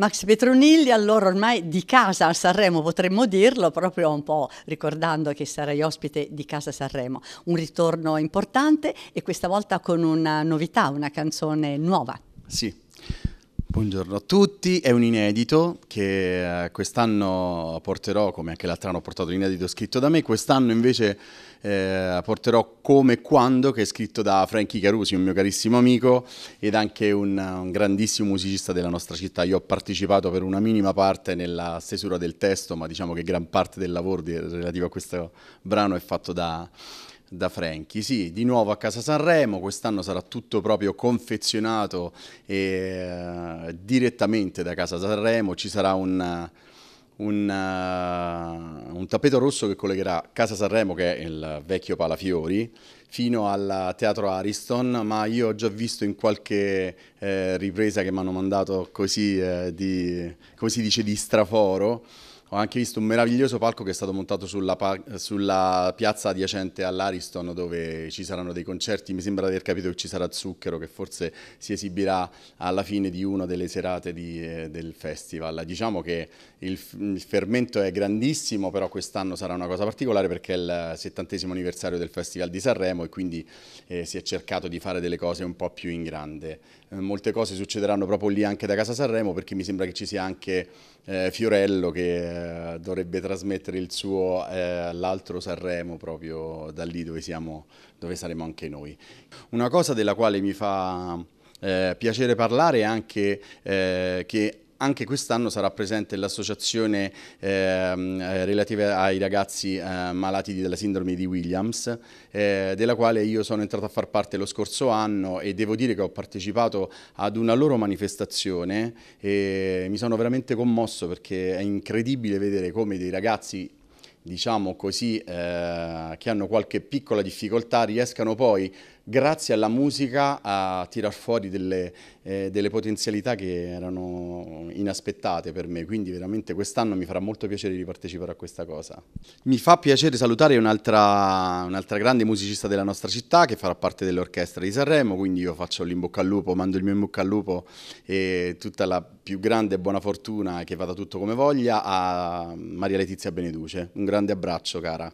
Max Petronilli, allora ormai di casa a Sanremo potremmo dirlo, proprio un po' ricordando che sarai ospite di Casa Sanremo. Un ritorno importante e questa volta con una novità, una canzone nuova. Sì, Buongiorno a tutti, è un inedito che eh, quest'anno porterò, come anche l'altro anno ho portato l'inedito scritto da me, quest'anno invece eh, porterò Come e Quando, che è scritto da Frankie Carusi, un mio carissimo amico ed anche un, un, grandissimo musicista della nostra città. Io ho partecipato per una minima parte nella stesura del testo, ma diciamo che gran parte del lavoro relativo a questo brano è fatto da, da Franchi. Sì, di nuovo a Casa Sanremo, quest'anno sarà tutto proprio confezionato e, uh, direttamente da Casa Sanremo, ci sarà un, eh, un, uh, un, tappeto rosso che collegherà Casa Sanremo, che è il vecchio Palafiori, fino al Teatro Ariston, ma io ho già visto in qualche eh, ripresa che mi hanno mandato così, eh, di, come si dice, di straforo, ho anche visto un meraviglioso palco che è stato montato sulla, sulla, piazza adiacente all'Ariston dove ci saranno dei concerti, mi sembra di aver capito che ci sarà Zucchero che forse si esibirà alla fine di una delle serate di, eh, del festival. Diciamo che il, il fermento è grandissimo, però quest'anno sarà una cosa particolare perché è il settantesimo anniversario del Festival di Sanremo e quindi eh, si è cercato di fare delle cose un po' più in grande. Eh, molte cose succederanno proprio lì anche da Casa Sanremo perché mi sembra che ci sia anche eh, Fiorello che eh, dovrebbe trasmettere il suo eh, l'altro Sanremo proprio da lì dove, siamo, dove saremo anche noi. Una cosa della quale mi fa eh, piacere parlare è anche eh, che anche quest'anno sarà presente l'associazione ehm, eh, relativa ai ragazzi eh, malati della sindrome di Williams, eh, della quale io sono entrato a far parte lo scorso anno e devo dire che ho partecipato ad una loro manifestazione e mi sono veramente commosso perché è incredibile vedere come dei ragazzi diciamo così, eh, che hanno qualche piccola difficoltà riescano poi, grazie alla musica, a tirar fuori delle, eh, delle potenzialità che erano inaspettate per me. Quindi veramente quest'anno mi farà molto piacere di partecipare a questa cosa. Mi fa piacere salutare un'altra un grande musicista della nostra città che farà parte dell'orchestra di Sanremo, quindi io faccio l'imbocca al lupo, mando il mio in bocca al lupo e tutta la più grande e buona fortuna che vada tutto come voglia a Maria Letizia Beneduce. Un grande grande abbraccio, cara.